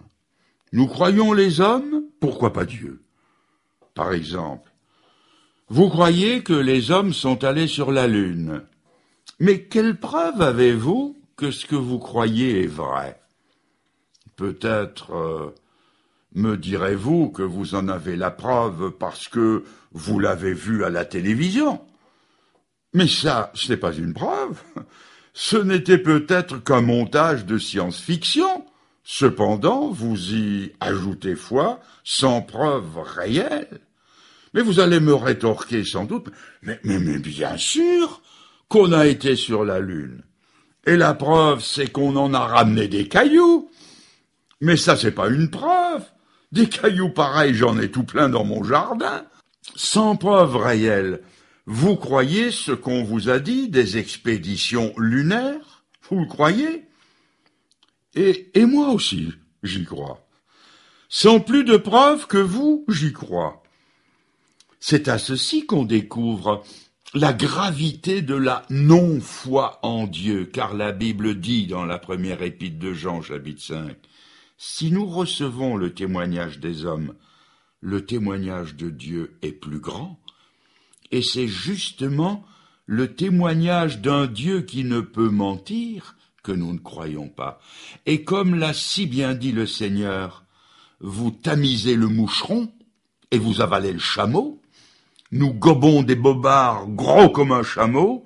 Nous croyons les hommes, pourquoi pas Dieu Par exemple, vous croyez que les hommes sont allés sur la Lune. Mais quelle preuve avez-vous que ce que vous croyez est vrai Peut-être euh, me direz-vous que vous en avez la preuve parce que vous l'avez vu à la télévision. Mais ça, ce n'est pas une preuve. Ce n'était peut-être qu'un montage de science-fiction. Cependant, vous y ajoutez foi, sans preuve réelle. Mais vous allez me rétorquer sans doute, mais, mais, mais bien sûr qu'on a été sur la Lune. Et la preuve, c'est qu'on en a ramené des cailloux. Mais ça, c'est pas une preuve. Des cailloux pareils, j'en ai tout plein dans mon jardin. Sans preuve, réelle, vous croyez ce qu'on vous a dit des expéditions lunaires Vous le croyez et, moi aussi, j'y crois. Sans plus de preuves que vous, j'y crois. C'est à ceci qu'on découvre la gravité de la non-foi en Dieu, car la Bible dit dans la première épître de Jean, chapitre 5, Si nous recevons le témoignage des hommes, le témoignage de Dieu est plus grand, et c'est justement le témoignage d'un Dieu qui ne peut mentir que nous ne croyons pas. Et comme l'a si bien dit le Seigneur, vous tamisez le moucheron et vous avalez le chameau, nous gobons des bobards gros comme un chameau,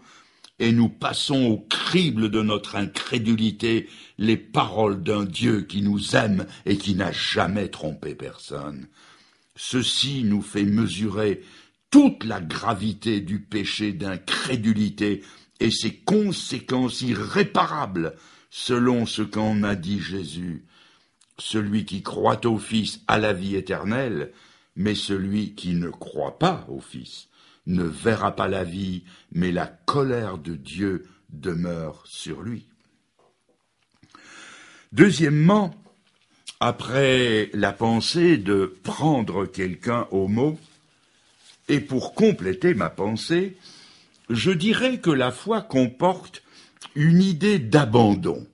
et nous passons au crible de notre incrédulité les paroles d'un Dieu qui nous aime et qui n'a jamais trompé personne. Ceci nous fait mesurer toute la gravité du péché d'incrédulité et ses conséquences irréparables, selon ce qu'en a dit Jésus. Celui qui croit au Fils a la vie éternelle, mais celui qui ne croit pas au Fils ne verra pas la vie, mais la colère de Dieu demeure sur lui. Deuxièmement, après la pensée de prendre quelqu'un au mot, et pour compléter ma pensée, je dirais que la foi comporte une idée d'abandon,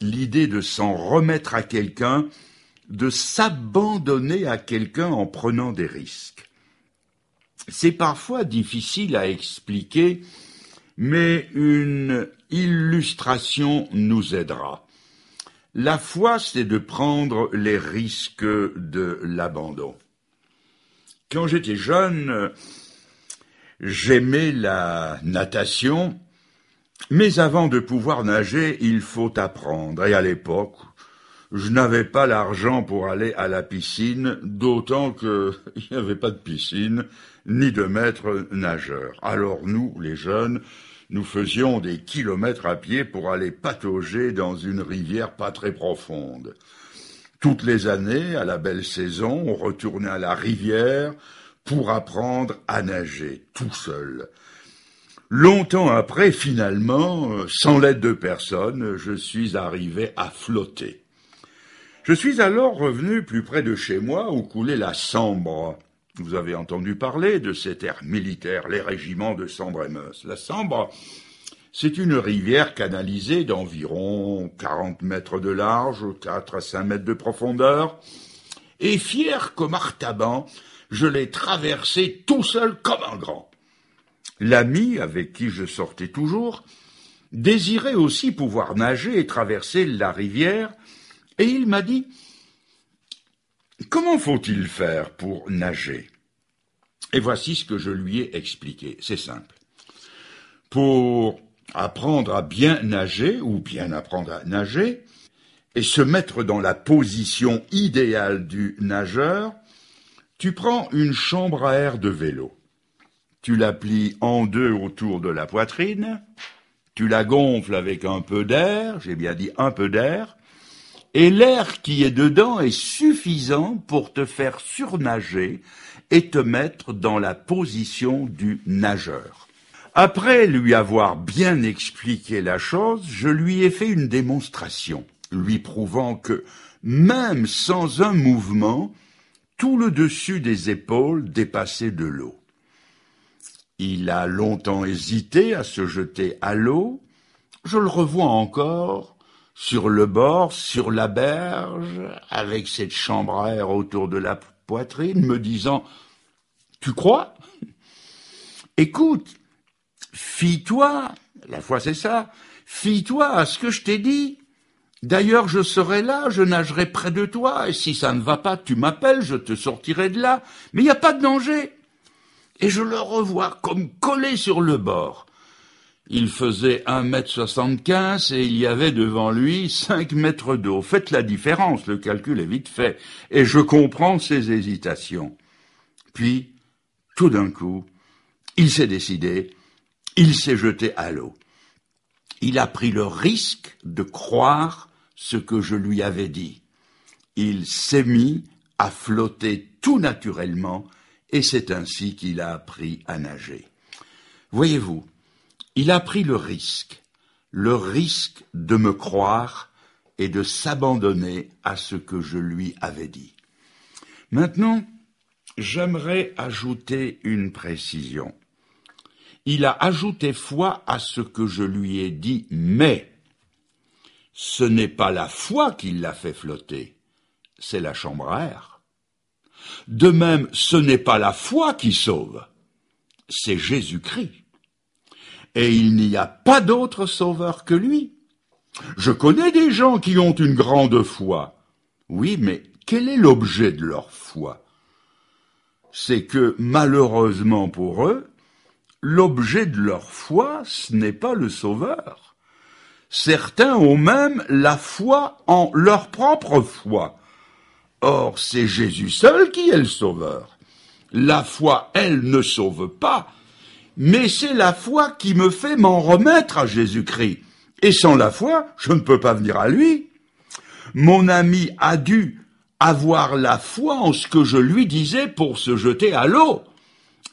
l'idée de s'en remettre à quelqu'un, de s'abandonner à quelqu'un en prenant des risques. C'est parfois difficile à expliquer, mais une illustration nous aidera. La foi, c'est de prendre les risques de l'abandon. Quand j'étais jeune, j'aimais la natation, mais avant de pouvoir nager, il faut apprendre. Et à l'époque, je n'avais pas l'argent pour aller à la piscine, d'autant qu'il n'y avait pas de piscine, ni de maître nageur. Alors nous, les jeunes, nous faisions des kilomètres à pied pour aller patauger dans une rivière pas très profonde. Toutes les années, à la belle saison, on retournait à la rivière pour apprendre à nager tout seul. Longtemps après, finalement, sans l'aide de personne, je suis arrivé à flotter. Je suis alors revenu plus près de chez moi où coulait la Sambre, vous avez entendu parler de cet air militaire, les régiments de Sambre et Meuse. La Sambre, c'est une rivière canalisée d'environ 40 mètres de large, 4 à 5 mètres de profondeur, et fier comme Artaban, je l'ai traversée tout seul comme un grand. L'ami avec qui je sortais toujours désirait aussi pouvoir nager et traverser la rivière, et il m'a dit Comment faut-il faire pour nager Et voici ce que je lui ai expliqué. C'est simple. Pour apprendre à bien nager ou bien apprendre à nager et se mettre dans la position idéale du nageur, tu prends une chambre à air de vélo. Tu la plies en deux autour de la poitrine, tu la gonfles avec un peu d'air, j'ai bien dit un peu d'air, et l'air qui est dedans est suffisant pour te faire surnager et te mettre dans la position du nageur. Après lui avoir bien expliqué la chose, je lui ai fait une démonstration, lui prouvant que, même sans un mouvement, tout le dessus des épaules dépassait de l'eau. Il a longtemps hésité à se jeter à l'eau, je le revois encore, sur le bord, sur la berge, avec cette chambre à air autour de la poitrine, me disant Tu crois Écoute, fie-toi, la foi c'est ça, fie-toi à ce que je t'ai dit. D'ailleurs, je serai là, je nagerai près de toi, et si ça ne va pas, tu m'appelles, je te sortirai de là. Mais il n'y a pas de danger. Et je le revois comme collé sur le bord. Il faisait mètre soixante quinze et il y avait devant lui 5 mètres d'eau. Faites la différence, le calcul est vite fait. Et je comprends ses hésitations. Puis, tout d'un coup, il s'est décidé, il s'est jeté à l'eau. Il a pris le risque de croire ce que je lui avais dit. Il s'est mis à flotter tout naturellement, et c'est ainsi qu'il a appris à nager. Voyez-vous, il a pris le risque, le risque de me croire et de s'abandonner à ce que je lui avais dit. Maintenant, j'aimerais ajouter une précision. Il a ajouté foi à ce que je lui ai dit, mais ce n'est pas la foi qui l'a fait flotter, c'est la chambre à air. De même, ce n'est pas la foi qui sauve, c'est Jésus-Christ et il n'y a pas d'autre sauveur que lui. Je connais des gens qui ont une grande foi. Oui, mais quel est l'objet de leur foi C'est que, malheureusement pour eux, l'objet de leur foi, ce n'est pas le Sauveur. Certains ont même la foi en leur propre foi. Or, c'est Jésus seul qui est le Sauveur. La foi, elle, ne sauve pas, mais c'est la foi qui me fait m'en remettre à Jésus-Christ. Et sans la foi, je ne peux pas venir à lui. Mon ami a dû avoir la foi en ce que je lui disais pour se jeter à l'eau.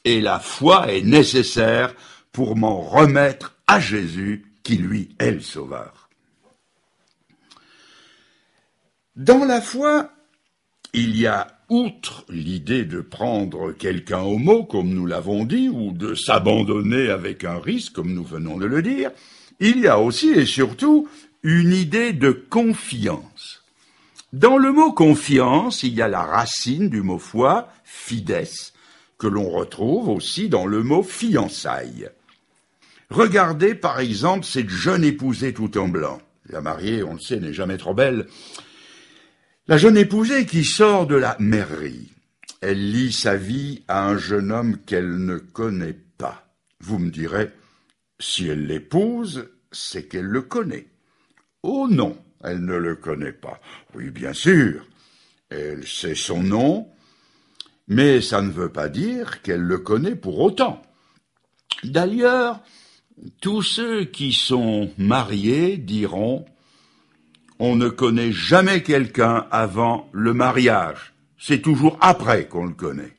Et la foi est nécessaire pour m'en remettre à Jésus qui lui est le Sauveur. Dans la foi, il y a outre l'idée de prendre quelqu'un au mot, comme nous l'avons dit, ou de s'abandonner avec un risque, comme nous venons de le dire, il y a aussi et surtout une idée de confiance. Dans le mot confiance, il y a la racine du mot foi, fides, que l'on retrouve aussi dans le mot fiançailles. Regardez par exemple cette jeune épousée tout en blanc. La mariée, on le sait, n'est jamais trop belle. La jeune épousée qui sort de la mairie, elle lie sa vie à un jeune homme qu'elle ne connaît pas. Vous me direz, si elle l'épouse, c'est qu'elle le connaît. Oh non, elle ne le connaît pas. Oui, bien sûr, elle sait son nom, mais ça ne veut pas dire qu'elle le connaît pour autant. D'ailleurs, tous ceux qui sont mariés diront on ne connaît jamais quelqu'un avant le mariage. C'est toujours après qu'on le connaît.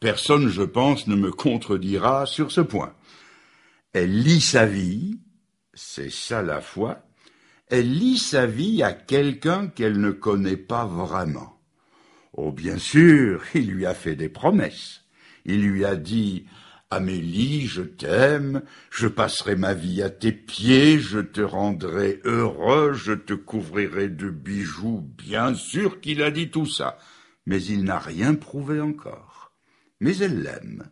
Personne, je pense, ne me contredira sur ce point. Elle lit sa vie, c'est ça la foi, elle lit sa vie à quelqu'un qu'elle ne connaît pas vraiment. Oh bien sûr, il lui a fait des promesses. Il lui a dit Amélie, je t'aime, je passerai ma vie à tes pieds, je te rendrai heureux, je te couvrirai de bijoux, bien sûr qu'il a dit tout ça, mais il n'a rien prouvé encore. Mais elle l'aime,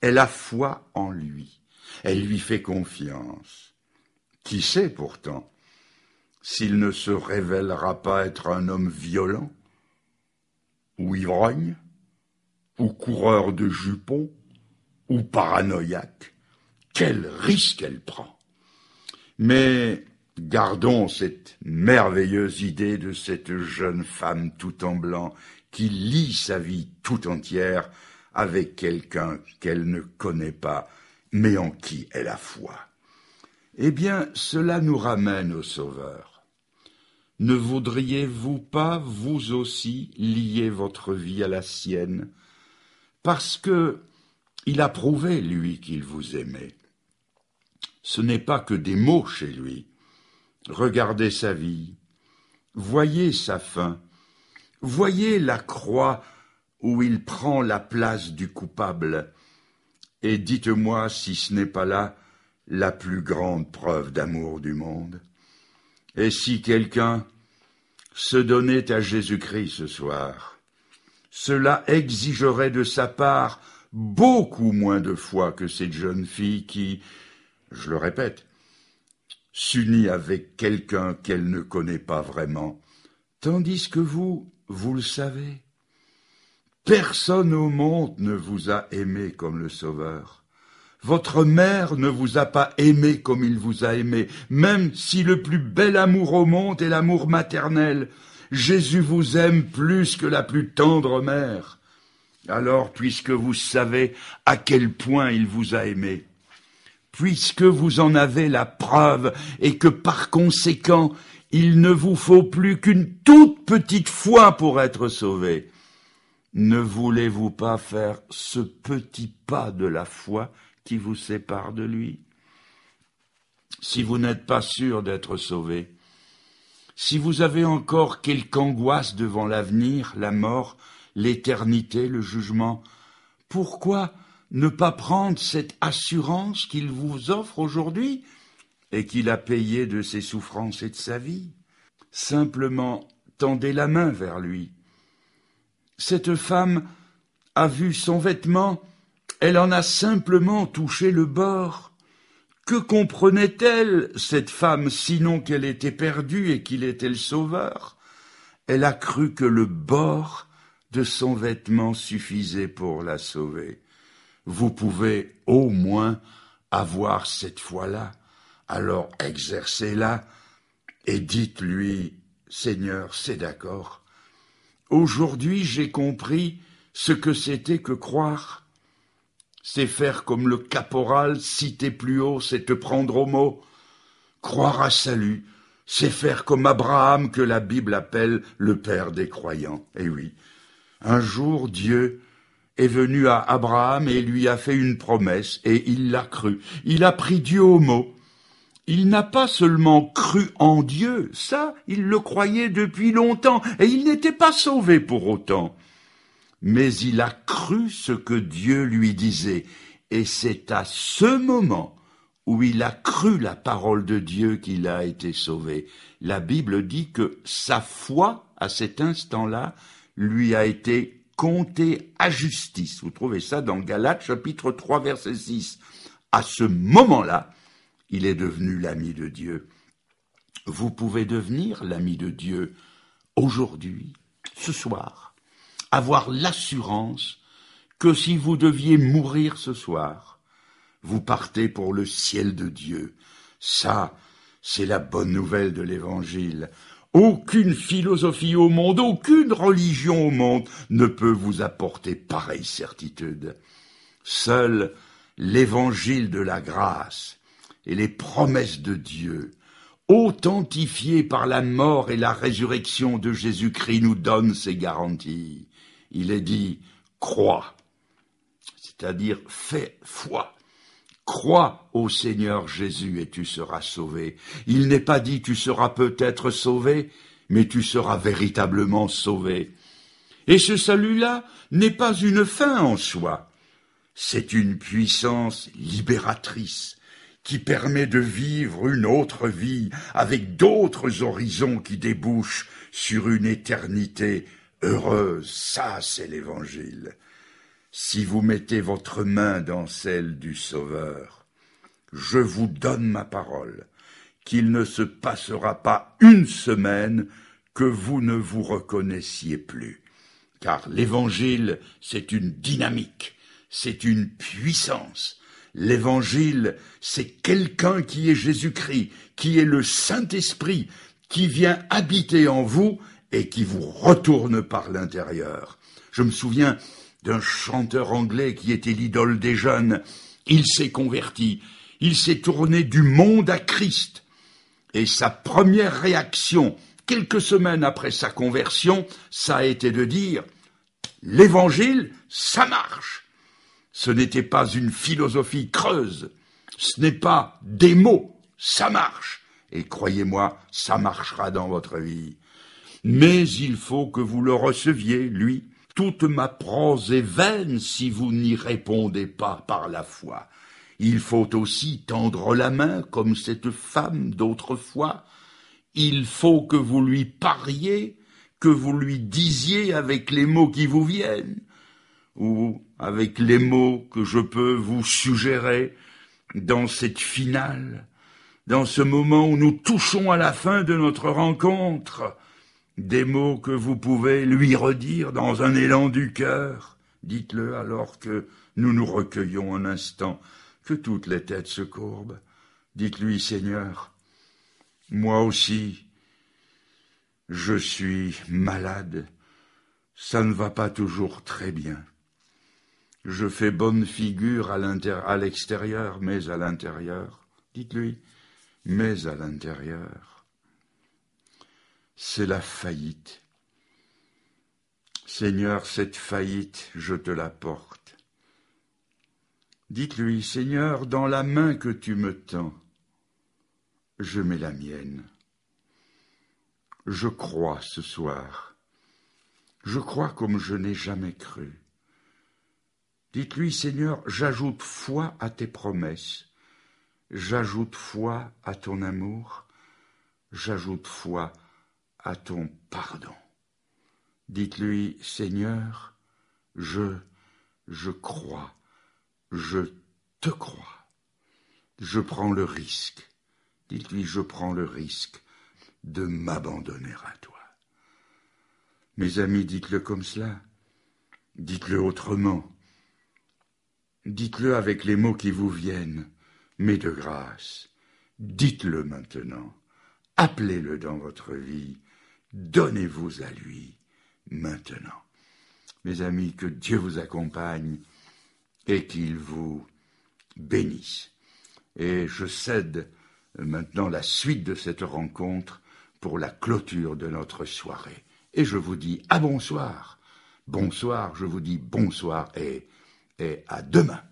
elle a foi en lui, elle lui fait confiance. Qui sait pourtant s'il ne se révélera pas être un homme violent, ou ivrogne, ou coureur de jupons, ou paranoïaque. Quel risque elle prend Mais gardons cette merveilleuse idée de cette jeune femme tout en blanc qui lie sa vie tout entière avec quelqu'un qu'elle ne connaît pas, mais en qui elle a foi. Eh bien, cela nous ramène au Sauveur. Ne voudriez-vous pas, vous aussi, lier votre vie à la sienne Parce que il a prouvé, lui, qu'il vous aimait. Ce n'est pas que des mots chez lui. Regardez sa vie, voyez sa fin, voyez la croix où il prend la place du coupable, et dites-moi si ce n'est pas là la plus grande preuve d'amour du monde. Et si quelqu'un se donnait à Jésus-Christ ce soir, cela exigerait de sa part beaucoup moins de fois que cette jeune fille qui, je le répète, s'unit avec quelqu'un qu'elle ne connaît pas vraiment, tandis que vous, vous le savez. Personne au monde ne vous a aimé comme le Sauveur. Votre mère ne vous a pas aimé comme il vous a aimé, même si le plus bel amour au monde est l'amour maternel. Jésus vous aime plus que la plus tendre mère. Alors, puisque vous savez à quel point il vous a aimé, puisque vous en avez la preuve et que par conséquent il ne vous faut plus qu'une toute petite foi pour être sauvé, ne voulez-vous pas faire ce petit pas de la foi qui vous sépare de lui Si vous n'êtes pas sûr d'être sauvé, si vous avez encore quelque angoisse devant l'avenir, la mort, l'éternité, le jugement. Pourquoi ne pas prendre cette assurance qu'il vous offre aujourd'hui et qu'il a payée de ses souffrances et de sa vie Simplement, tendez la main vers lui. Cette femme a vu son vêtement, elle en a simplement touché le bord. Que comprenait-elle, cette femme, sinon qu'elle était perdue et qu'il était le sauveur Elle a cru que le bord de son vêtement suffisait pour la sauver. Vous pouvez au moins avoir cette foi-là, alors exercez-la et dites-lui, Seigneur, c'est d'accord. Aujourd'hui j'ai compris ce que c'était que croire. C'est faire comme le caporal cité plus haut, c'est te prendre au mot. Croire à salut, c'est faire comme Abraham que la Bible appelle le père des croyants. Eh oui, un jour Dieu est venu à Abraham et lui a fait une promesse, et il l'a cru. Il a pris Dieu au mot. Il n'a pas seulement cru en Dieu, ça, il le croyait depuis longtemps, et il n'était pas sauvé pour autant. Mais il a cru ce que Dieu lui disait, et c'est à ce moment où il a cru la parole de Dieu qu'il a été sauvé. La Bible dit que sa foi, à cet instant-là, lui a été compté à justice. Vous trouvez ça dans Galates chapitre 3 verset 6. À ce moment-là, il est devenu l'ami de Dieu. Vous pouvez devenir l'ami de Dieu aujourd'hui, ce soir, avoir l'assurance que si vous deviez mourir ce soir, vous partez pour le ciel de Dieu. Ça, c'est la bonne nouvelle de l'Évangile. Aucune philosophie au monde, aucune religion au monde ne peut vous apporter pareille certitude. Seul l'évangile de la grâce et les promesses de Dieu, authentifiées par la mort et la résurrection de Jésus-Christ, nous donnent ces garanties. Il est dit crois, c'est-à-dire fais foi Crois au Seigneur Jésus et tu seras sauvé. Il n'est pas dit tu seras peut-être sauvé, mais tu seras véritablement sauvé. Et ce salut-là n'est pas une fin en soi, c'est une puissance libératrice qui permet de vivre une autre vie avec d'autres horizons qui débouchent sur une éternité heureuse. Ça, c'est l'Évangile si vous mettez votre main dans celle du Sauveur, je vous donne ma parole qu'il ne se passera pas une semaine que vous ne vous reconnaissiez plus. Car l'Évangile, c'est une dynamique, c'est une puissance. L'Évangile, c'est quelqu'un qui est Jésus-Christ, qui est le Saint-Esprit, qui vient habiter en vous et qui vous retourne par l'intérieur. Je me souviens, d'un chanteur anglais qui était l'idole des jeunes. Il s'est converti, il s'est tourné du monde à Christ. Et sa première réaction, quelques semaines après sa conversion, ça a été de dire L'Évangile, ça marche. Ce n'était pas une philosophie creuse, ce n'est pas des mots, ça marche. Et croyez-moi, ça marchera dans votre vie. Mais il faut que vous le receviez, lui, toute ma prose est vaine si vous n'y répondez pas par la foi. Il faut aussi tendre la main comme cette femme d'autrefois. Il faut que vous lui pariez, que vous lui disiez avec les mots qui vous viennent, ou avec les mots que je peux vous suggérer dans cette finale, dans ce moment où nous touchons à la fin de notre rencontre des mots que vous pouvez lui redire dans un élan du cœur. Dites-le alors que nous nous recueillons un instant, que toutes les têtes se courbent. Dites-lui, Seigneur, moi aussi, je suis malade, ça ne va pas toujours très bien. Je fais bonne figure à l'extérieur, mais à l'intérieur, dites-lui, mais à l'intérieur, c'est la faillite. Seigneur, cette faillite, je te la porte. Dites-lui, Seigneur, dans la main que tu me tends, je mets la mienne. Je crois ce soir. Je crois comme je n'ai jamais cru. Dites-lui, Seigneur, j'ajoute foi à tes promesses, j'ajoute foi à ton amour, j'ajoute foi à à ton pardon. Dites-lui, Seigneur, je, je crois, je te crois. Je prends le risque. Dites-lui, je prends le risque de m'abandonner à toi. Mes amis, dites-le comme cela. Dites-le autrement. Dites-le avec les mots qui vous viennent, mais de grâce. Dites-le maintenant. Appelez-le dans votre vie. Donnez-vous à lui maintenant. Mes amis, que Dieu vous accompagne et qu'il vous bénisse. Et je cède maintenant la suite de cette rencontre pour la clôture de notre soirée. Et je vous dis à bonsoir. Bonsoir, je vous dis bonsoir et, et à demain.